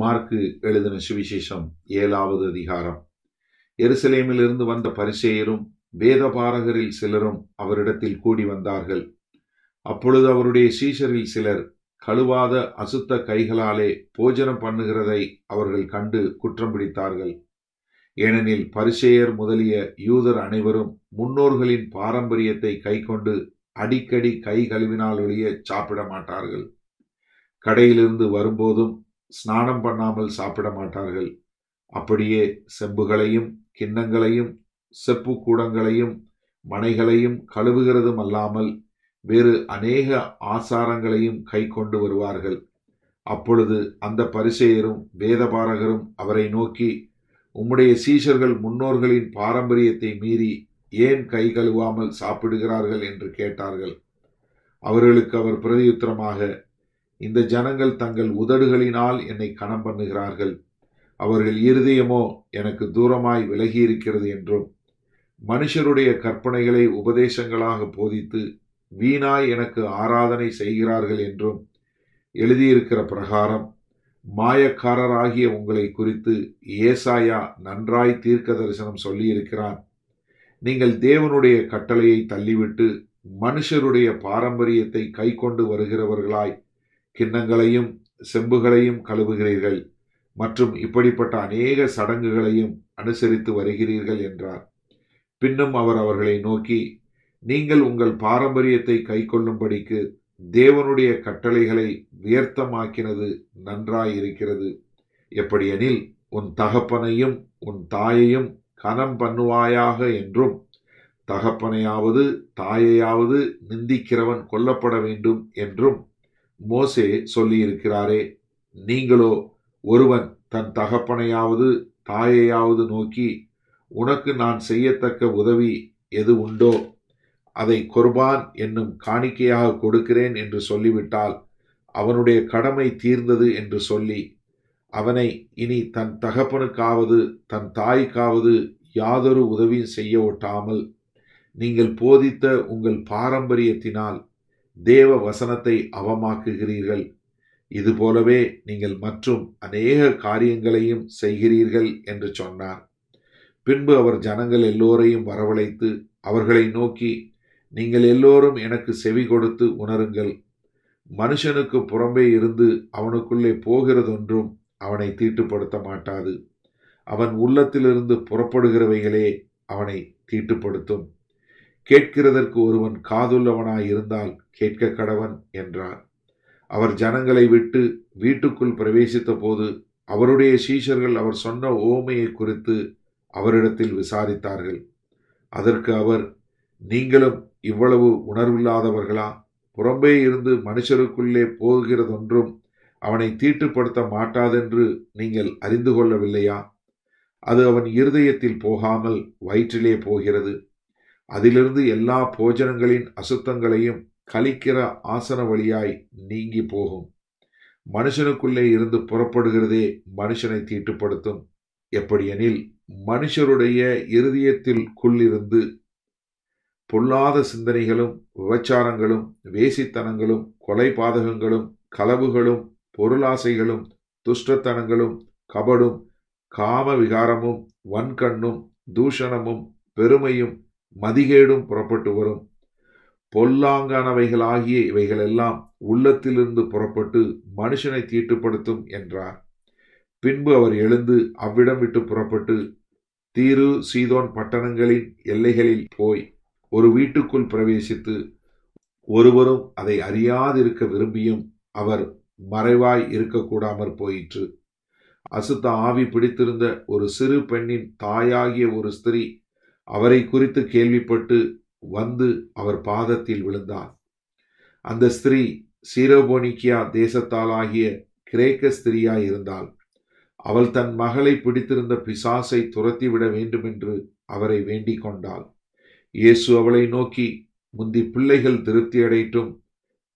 mark எழுதின சுவிசேஷம் ஏழாவது அதிகாரம் எருசலேமிலிருந்து வந்த பரிசேயரும் வேதபாரகரில் சிலரும் அவரிடத்தில் கூடி வந்தார்கள் அப்பொழுது அவருடைய சீஷரில் சிலர் கழுவாத அசுத்த கைகளாலே போஜனம் பண்ணுகிறதை அவர்கள் கண்டு குற்றம் பிடித்தார்கள் ஏனெனில் பரிசேயர் முதலிய யூதர் அனைவரும் முன்னோர்களின் பாரம்பரியத்தை கைக்கொண்டு அடிக்கடி கை கழுவினால் ஒழிய சாப்பிட மாட்டார்கள் கடையிலிருந்து வரும்போதும் ஸ்நானம் பண்ணாமல் சாப்பிட மாட்டார்கள் அப்படியே செம்புகளையும் கிண்ணங்களையும் செப்பு கூடங்களையும் மனைகளையும் கழுவுகிறதும் அல்லாமல் வேறு அநேக ஆசாரங்களையும் கை கொண்டு வருவார்கள் அப்பொழுது அந்த பரிசெயரும் வேதபாரகரும் அவரை நோக்கி உம்முடைய சீஷர்கள் முன்னோர்களின் பாரம்பரியத்தை மீறி ஏன் கை கழுவாமல் சாப்பிடுகிறார்கள் என்று கேட்டார்கள் அவர்களுக்கு அவர் பிரதியுத்தரமாக இந்த ஜனங்கள் தங்கள் உதடுகளினால் என்னை கணம் பண்ணுகிறார்கள் அவர்கள் இருதயமோ எனக்கு தூரமாய் விலகியிருக்கிறது என்றும் மனுஷருடைய கற்பனைகளை உபதேசங்களாக போதித்து வீணாய் எனக்கு ஆராதனை செய்கிறார்கள் என்றும் எழுதியிருக்கிற பிரகாரம் மாயக்காரராகிய உங்களை குறித்து ஏசாயா நன்றாய் தீர்க்க தரிசனம் சொல்லியிருக்கிறான் நீங்கள் தேவனுடைய கட்டளையை தள்ளிவிட்டு மனுஷருடைய பாரம்பரியத்தை கை கொண்டு வருகிறவர்களாய் கிண்ணங்களையும் செம்புகளையும் கழுவுகிறீர்கள் மற்றும் இப்படிப்பட்ட அநேக சடங்குகளையும் அனுசரித்து வருகிறீர்கள் என்றார் பின்னும் அவர் அவர்களை நோக்கி நீங்கள் உங்கள் பாரம்பரியத்தை கைக்கொள்ளும்படிக்கு தேவனுடைய கட்டளைகளை வியர்த்தமாக்கினது நன்றாயிருக்கிறது எப்படியெனில் உன் தகப்பனையும் உன் தாயையும் கனம் பண்ணுவாயாக என்றும் தகப்பனையாவது தாயையாவது நிந்திக்கிறவன் கொல்லப்பட வேண்டும் என்றும் மோசே சொல்லியிருக்கிறாரே நீங்களோ ஒருவன் தன் தகப்பனையாவது தாயையாவது நோக்கி உனக்கு நான் செய்யத்தக்க உதவி எது உண்டோ அதை கொர்பான் என்னும் காணிக்கையாக கொடுக்கிறேன் என்று சொல்லிவிட்டால் அவனுடைய கடமை தீர்ந்தது என்று சொல்லி அவனை இனி தன் தகப்பனுக்காவது தன் தாய்க்காவது யாதொரு உதவியும் செய்ய ஒட்டாமல் நீங்கள் போதித்த உங்கள் பாரம்பரியத்தினால் தேவ வசனத்தை அவமாக்குகிறீர்கள் இதுபோலவே நீங்கள் மற்றும் அநேக காரியங்களையும் செய்கிறீர்கள் என்று சொன்னார் பின்பு அவர் ஜனங்கள் எல்லோரையும் வரவழைத்து அவர்களை நோக்கி நீங்கள் எல்லோரும் எனக்கு செவி கொடுத்து உணருங்கள் மனுஷனுக்கு புறம்பே இருந்து அவனுக்குள்ளே போகிறதொன்றும் அவனை தீட்டுப்படுத்த மாட்டாது அவன் உள்ளத்திலிருந்து புறப்படுகிறவைகளே அவனை தீட்டுப்படுத்தும் கேட்கிறதற்கு ஒருவன் காதுள்ளவனாய் இருந்தால் கேட்க கடவன் என்றார் அவர் ஜனங்களை விட்டு வீட்டுக்குள் பிரவேசித்த போது அவருடைய சீஷர்கள் அவர் சொன்ன ஓமையை குறித்து அவரிடத்தில் விசாரித்தார்கள் அதற்கு அவர் நீங்களும் இவ்வளவு உணர்வில்லாதவர்களா புறம்பே இருந்து மனுஷருக்குள்ளே போகிறதொன்றும் அவனை தீட்டுப்படுத்த மாட்டாதென்று நீங்கள் அறிந்து கொள்ளவில்லையா அது அவன் இருதயத்தில் போகாமல் வயிற்றிலே போகிறது அதிலிருந்து எல்லா போஜனங்களின் அசுத்தங்களையும் கழிக்கிற ஆசன வழியாய் நீங்கி போகும் மனுஷனுக்குள்ளே இருந்து புறப்படுகிறதே மனுஷனை தீட்டுப்படுத்தும் எப்படியெனில் மனுஷருடைய இருதயத்தில் குள்ளிருந்து பொல்லாத சிந்தனைகளும் விபச்சாரங்களும் வேசித்தனங்களும் கொலைபாதகங்களும் களவுகளும் பொருளாசைகளும் துஷ்டத்தனங்களும் கபடும் காம விகாரமும் வன்கண்ணும் தூஷணமும் பெருமையும் மதிகேடும் புறப்பட்டு வரும் பொல்லாங்கானவைகளாகிய இவைகளெல்லாம் உள்ளத்திலிருந்து புறப்பட்டு மனுஷனை தீட்டுப்படுத்தும் என்றார் பின்பு அவர் எழுந்து அவ்விடம் விட்டு புறப்பட்டு தீரு சீதோன் பட்டணங்களின் எல்லைகளில் போய் ஒரு வீட்டுக்குள் பிரவேசித்து ஒருவரும் அதை அறியாதிருக்க விரும்பியும் அவர் மறைவாய் இருக்கக்கூடாமற் போயிற்று அசுத்த ஆவி பிடித்திருந்த ஒரு சிறு பெண்ணின் தாயாகிய ஒரு ஸ்திரீ அவரை குறித்து கேள்விப்பட்டு வந்து அவர் பாதத்தில் விழுந்தார் அந்த ஸ்திரீ சீரோபோனிக்கியா தேசத்தாலாகிய கிரேக்க ஸ்திரீயாய் இருந்தாள் அவள் தன் மகளை பிடித்திருந்த பிசாசை துரத்திவிட வேண்டுமென்று அவரை வேண்டிக் கொண்டாள் இயேசு அவளை நோக்கி முந்தி பிள்ளைகள் திருப்தி அடைட்டும்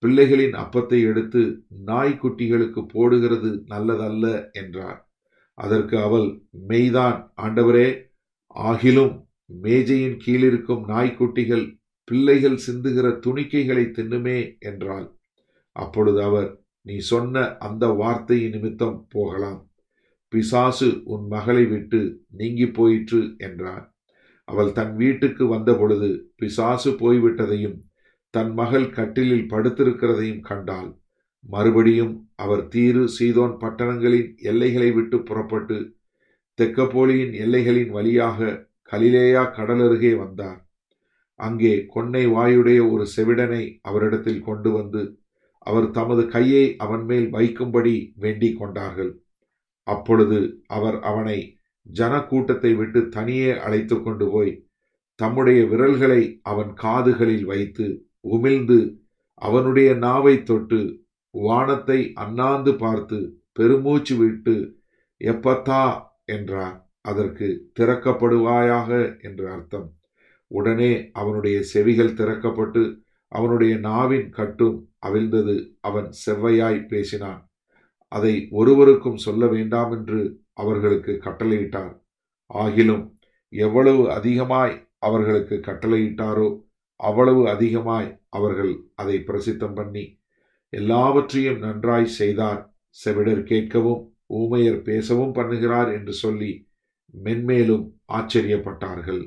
பிள்ளைகளின் அப்பத்தை எடுத்து நாய்க்குட்டிகளுக்கு போடுகிறது நல்லதல்ல என்றார் அதற்கு அவள் மெய்தான் ஆண்டவரே ஆகிலும் மேஜையின் கீழிருக்கும் நாய்க்குட்டிகள் பிள்ளைகள் சிந்துகிற துணிக்கைகளை தின்னுமே என்றாள் அப்பொழுது அவர் நீ சொன்ன அந்த வார்த்தையின் நிமித்தம் போகலாம் பிசாசு உன் மகளை விட்டு நீங்கி போயிற்று என்றார் அவள் தன் வீட்டுக்கு வந்தபொழுது பிசாசு போய்விட்டதையும் தன் மகள் கட்டிலில் படுத்திருக்கிறதையும் கண்டாள் மறுபடியும் அவர் தீரு சீதோன் பட்டணங்களின் எல்லைகளை விட்டு புறப்பட்டு தெக்கப்போலியின் எல்லைகளின் வழியாக கலிலேயா கடலருகே வந்தார் அங்கே கொன்னை வாயுடைய ஒரு செவிடனை அவரிடத்தில் கொண்டு வந்து அவர் தமது கையை அவன் மேல் வைக்கும்படி வேண்டிக் கொண்டார்கள் அப்பொழுது அவர் அவனை ஜன கூட்டத்தை விட்டு தனியே அழைத்து கொண்டு போய் தம்முடைய விரல்களை அவன் காதுகளில் வைத்து உமிழ்ந்து அவனுடைய நாவை தொட்டு வானத்தை அண்ணாந்து பார்த்து பெருமூச்சு விட்டு எப்பத்தா என்றார் அதற்கு திறக்கப்படுவாயாக என்று அர்த்தம் உடனே அவனுடைய செவிகள் திறக்கப்பட்டு அவனுடைய நாவின் கட்டும் அவிழ்ந்தது அவன் செவ்வையாய் பேசினான் அதை ஒருவருக்கும் சொல்ல வேண்டாம் என்று அவர்களுக்கு கட்டளையிட்டார் ஆகிலும் எவ்வளவு அதிகமாய் அவர்களுக்கு கட்டளையிட்டாரோ அவ்வளவு அதிகமாய் அவர்கள் அதை பிரசித்தம் பண்ணி எல்லாவற்றையும் நன்றாய் செய்தார் செவிடர் கேட்கவும் ஊமையர் பேசவும் பண்ணுகிறார் என்று சொல்லி மென்மேலும் ஆச்சரியப்பட்டார்கள்